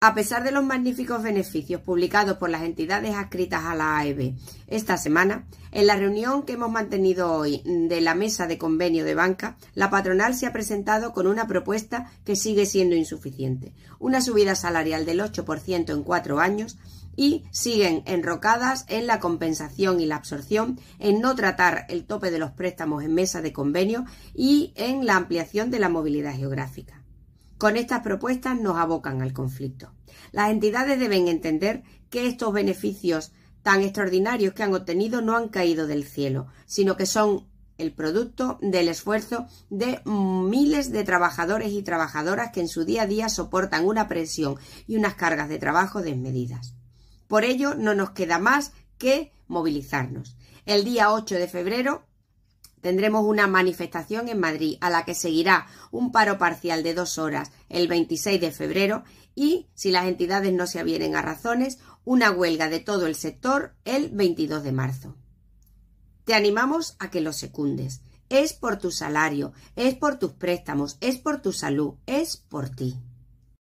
A pesar de los magníficos beneficios publicados por las entidades adscritas a la AEB esta semana, en la reunión que hemos mantenido hoy de la mesa de convenio de banca, la patronal se ha presentado con una propuesta que sigue siendo insuficiente, una subida salarial del 8% en cuatro años y siguen enrocadas en la compensación y la absorción, en no tratar el tope de los préstamos en mesa de convenio y en la ampliación de la movilidad geográfica. Con estas propuestas nos abocan al conflicto. Las entidades deben entender que estos beneficios tan extraordinarios que han obtenido no han caído del cielo, sino que son el producto del esfuerzo de miles de trabajadores y trabajadoras que en su día a día soportan una presión y unas cargas de trabajo desmedidas. Por ello, no nos queda más que movilizarnos. El día 8 de febrero Tendremos una manifestación en Madrid a la que seguirá un paro parcial de dos horas el 26 de febrero y, si las entidades no se avienen a razones, una huelga de todo el sector el 22 de marzo. Te animamos a que lo secundes. Es por tu salario, es por tus préstamos, es por tu salud, es por ti.